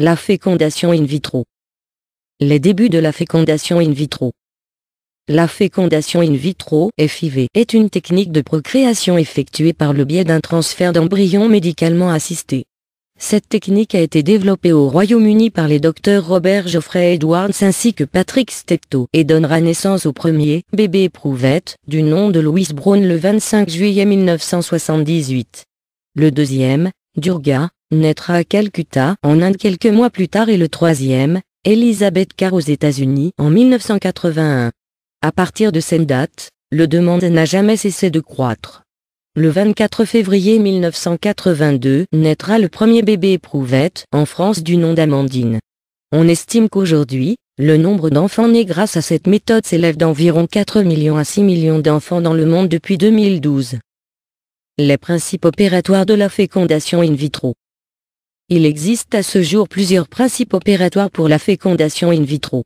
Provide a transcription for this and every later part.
La fécondation in vitro. Les débuts de la fécondation in vitro. La fécondation in vitro, FIV, est une technique de procréation effectuée par le biais d'un transfert d'embryon médicalement assisté. Cette technique a été développée au Royaume-Uni par les docteurs Robert Geoffrey Edwards ainsi que Patrick Stepto et donnera naissance au premier bébé éprouvette du nom de Louise Brown le 25 juillet 1978. Le deuxième, Durga, naîtra à Calcutta en Inde quelques mois plus tard et le troisième, Elizabeth Carr aux États-Unis en 1981. À partir de cette date, le demande n'a jamais cessé de croître. Le 24 février 1982 naîtra le premier bébé éprouvette en France du nom d'Amandine. On estime qu'aujourd'hui, le nombre d'enfants nés grâce à cette méthode s'élève d'environ 4 millions à 6 millions d'enfants dans le monde depuis 2012. Les principes opératoires de la fécondation in vitro il existe à ce jour plusieurs principes opératoires pour la fécondation in vitro.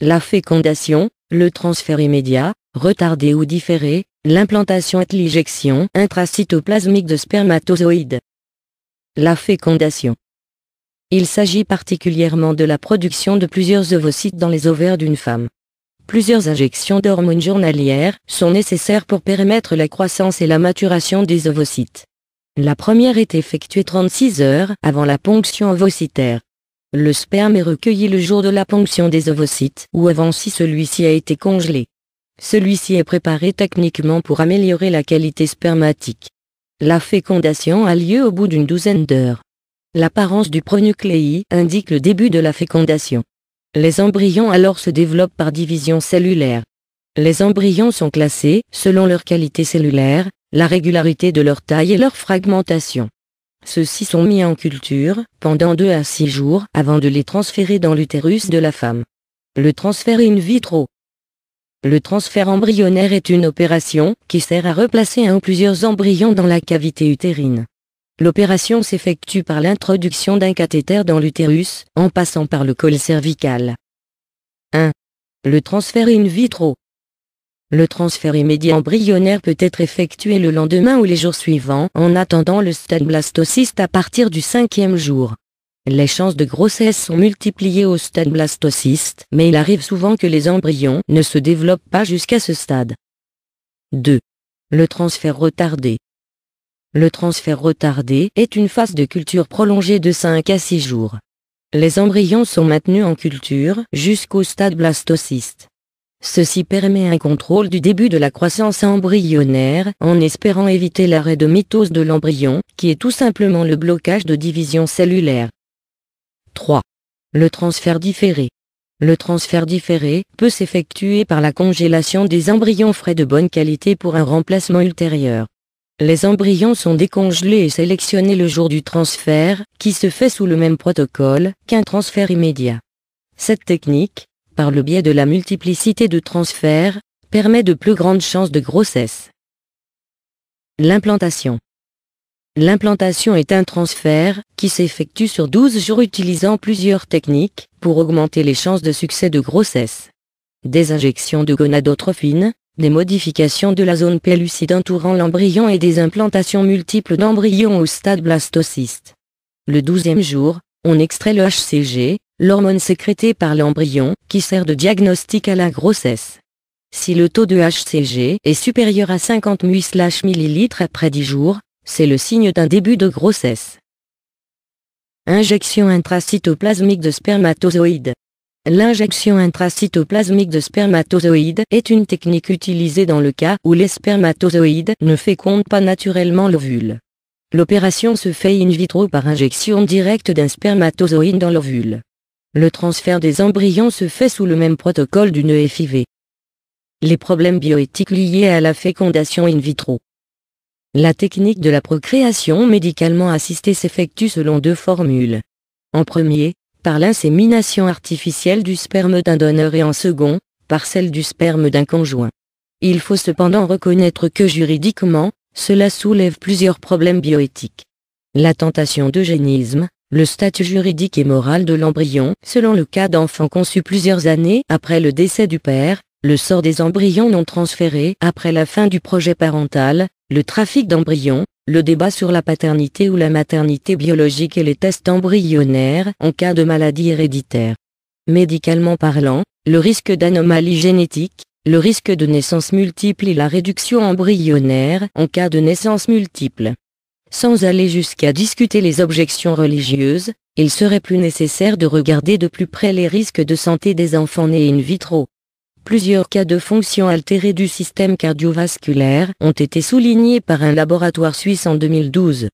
La fécondation, le transfert immédiat, retardé ou différé, l'implantation et l'injection intracytoplasmique de spermatozoïdes. La fécondation. Il s'agit particulièrement de la production de plusieurs ovocytes dans les ovaires d'une femme. Plusieurs injections d'hormones journalières sont nécessaires pour permettre la croissance et la maturation des ovocytes. La première est effectuée 36 heures avant la ponction ovocitaire. Le sperme est recueilli le jour de la ponction des ovocytes ou avant si celui-ci a été congelé. Celui-ci est préparé techniquement pour améliorer la qualité spermatique. La fécondation a lieu au bout d'une douzaine d'heures. L'apparence du pronucléi indique le début de la fécondation. Les embryons alors se développent par division cellulaire. Les embryons sont classés selon leur qualité cellulaire, la régularité de leur taille et leur fragmentation. Ceux-ci sont mis en culture pendant 2 à 6 jours avant de les transférer dans l'utérus de la femme. Le transfert in vitro. Le transfert embryonnaire est une opération qui sert à replacer un ou plusieurs embryons dans la cavité utérine. L'opération s'effectue par l'introduction d'un cathéter dans l'utérus en passant par le col cervical. 1. Le transfert in vitro. Le transfert immédiat embryonnaire peut être effectué le lendemain ou les jours suivants en attendant le stade blastocyste à partir du cinquième jour. Les chances de grossesse sont multipliées au stade blastocyste, mais il arrive souvent que les embryons ne se développent pas jusqu'à ce stade. 2. Le transfert retardé. Le transfert retardé est une phase de culture prolongée de 5 à 6 jours. Les embryons sont maintenus en culture jusqu'au stade blastocyste. Ceci permet un contrôle du début de la croissance embryonnaire en espérant éviter l'arrêt de mitose de l'embryon, qui est tout simplement le blocage de division cellulaire. 3. Le transfert différé. Le transfert différé peut s'effectuer par la congélation des embryons frais de bonne qualité pour un remplacement ultérieur. Les embryons sont décongelés et sélectionnés le jour du transfert, qui se fait sous le même protocole qu'un transfert immédiat. Cette technique, par le biais de la multiplicité de transferts, permet de plus grandes chances de grossesse. L'implantation. L'implantation est un transfert qui s'effectue sur 12 jours utilisant plusieurs techniques pour augmenter les chances de succès de grossesse. Des injections de gonadotrophine, des modifications de la zone pellucide entourant l'embryon et des implantations multiples d'embryons au stade blastocyste. Le 12e jour, on extrait le HCG, l'hormone sécrétée par l'embryon, qui sert de diagnostic à la grossesse. Si le taux de HCG est supérieur à 50 mU/ml après 10 jours, c'est le signe d'un début de grossesse. Injection intracytoplasmique de spermatozoïdes. L'injection intracytoplasmique de spermatozoïdes est une technique utilisée dans le cas où les spermatozoïdes ne fécondent pas naturellement l'ovule. L'opération se fait in vitro par injection directe d'un spermatozoïde dans l'ovule. Le transfert des embryons se fait sous le même protocole d'une FIV. Les problèmes bioéthiques liés à la fécondation in vitro. La technique de la procréation médicalement assistée s'effectue selon deux formules. En premier, par l'insémination artificielle du sperme d'un donneur et en second, par celle du sperme d'un conjoint. Il faut cependant reconnaître que juridiquement, cela soulève plusieurs problèmes bioéthiques. La tentation d'eugénisme, le statut juridique et moral de l'embryon. Selon le cas d'enfants conçus plusieurs années après le décès du père, le sort des embryons non transférés après la fin du projet parental, le trafic d'embryons, le débat sur la paternité ou la maternité biologique et les tests embryonnaires en cas de maladie héréditaire. Médicalement parlant, le risque d'anomalie génétique, le risque de naissance multiple et la réduction embryonnaire en cas de naissance multiple sans aller jusqu'à discuter les objections religieuses, il serait plus nécessaire de regarder de plus près les risques de santé des enfants nés in vitro. Plusieurs cas de fonctions altérées du système cardiovasculaire ont été soulignés par un laboratoire suisse en 2012.